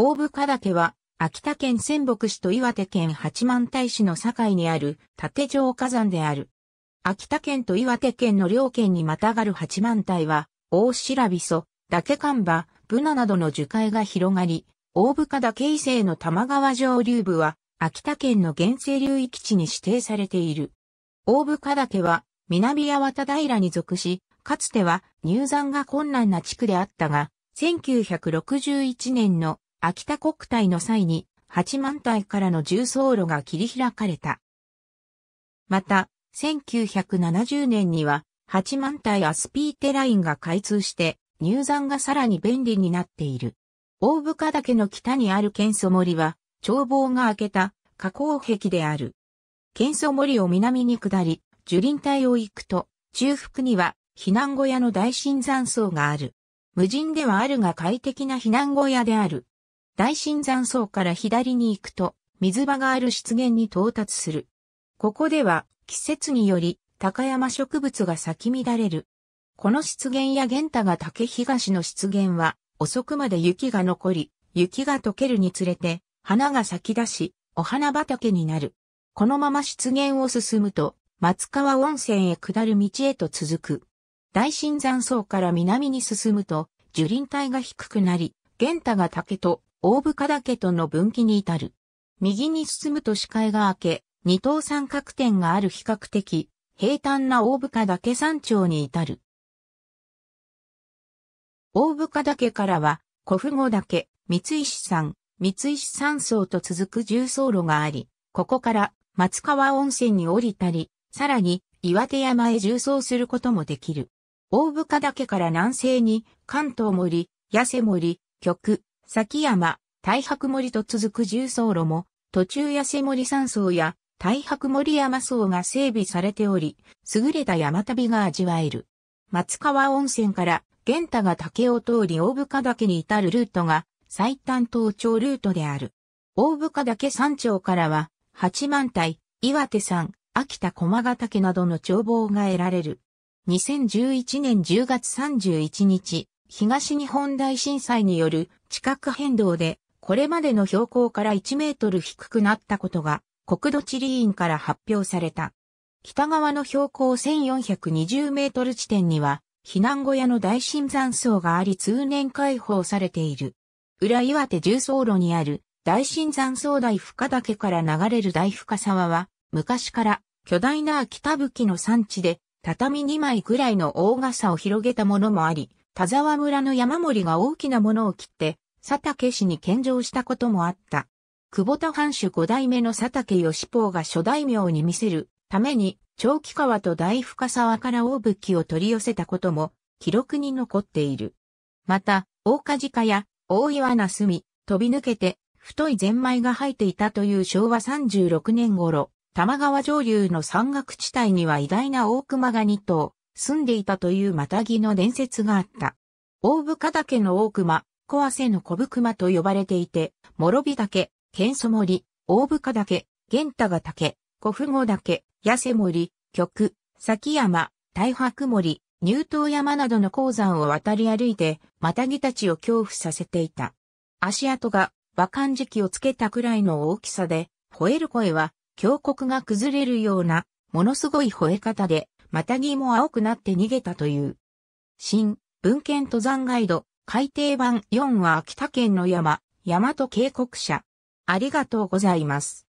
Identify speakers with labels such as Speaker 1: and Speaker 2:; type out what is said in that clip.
Speaker 1: 大部家岳は、秋田県仙北市と岩手県八幡平市の境にある縦上火山である。秋田県と岩手県の両県にまたがる八幡平は、大白びそ、岳間場、ブナなどの樹海が広がり、大部家岳伊勢の玉川上流部は、秋田県の原生流域地に指定されている。大部家岳は、南八幡平に属し、かつては入山が困難な地区であったが、1961年の秋田国体の際に八万体からの重走路が切り開かれた。また、1970年には八万体アスピーテラインが開通して入山がさらに便利になっている。大深岳の北にある県祖森は、眺望が開けた河口壁である。県祖森を南に下り、樹林帯を行くと、中腹には避難小屋の大新山荘がある。無人ではあるが快適な避難小屋である。大新山荘から左に行くと、水場がある湿原に到達する。ここでは、季節により、高山植物が咲き乱れる。この湿原や玄太が竹東の湿原は、遅くまで雪が残り、雪が溶けるにつれて、花が咲き出し、お花畑になる。このまま湿原を進むと、松川温泉へ下る道へと続く。大新山荘から南に進むと、樹林帯が低くなり、玄太が竹と大深岳との分岐に至る。右に進むと視界が明け、二等三角点がある比較的、平坦な大深岳山頂に至る。大深岳からは、古富五岳、三石山、三石山荘と続く重走路があり、ここから松川温泉に降りたり、さらに岩手山へ重走することもできる。大深岳から南西に関東森、八瀬森、極、崎山、大白森と続く重層路も、途中痩せ森山層や大白森山層が整備されており、優れた山旅が味わえる。松川温泉から玄太が竹を通り大深岳に至るルートが最短登頂ルートである。大深岳山頂からは、八幡平、岩手山、秋田駒ヶ岳などの眺望が得られる。2011年10月31日、東日本大震災による地殻変動で、これまでの標高から1メートル低くなったことが、国土地理院から発表された。北側の標高1420メートル地点には、避難小屋の大震山層があり通年開放されている。裏岩手重層路にある大震山層大深岳から流れる大深沢は、昔から巨大な秋田吹きの産地で、畳2枚くらいの大傘を広げたものもあり、田沢村の山森が大きなものを切って、佐竹氏に献上したこともあった。久保田藩主五代目の佐竹義法が諸大名に見せるために、長期川と大深沢から大武器を取り寄せたことも、記録に残っている。また、大梶家や大岩な隅、飛び抜けて、太いゼンマイが生えていたという昭和36年頃、玉川上流の山岳地帯には偉大な大熊が2頭、住んでいたというマタギの伝説があった。大深岳の大熊、小汗の小熊と呼ばれていて、諸火岳、剣祖森、大深岳、玄太ヶ岳、古富後岳、八瀬森、極、崎山、大白森、入東山などの鉱山を渡り歩いて、マタギたちを恐怖させていた。足跡が、和漢時をつけたくらいの大きさで、吠える声は、峡谷が崩れるような、ものすごい吠え方で、またぎも青くなって逃げたという。新、文献登山ガイド、改訂版4は秋田県の山、大和渓谷社。ありがとうございます。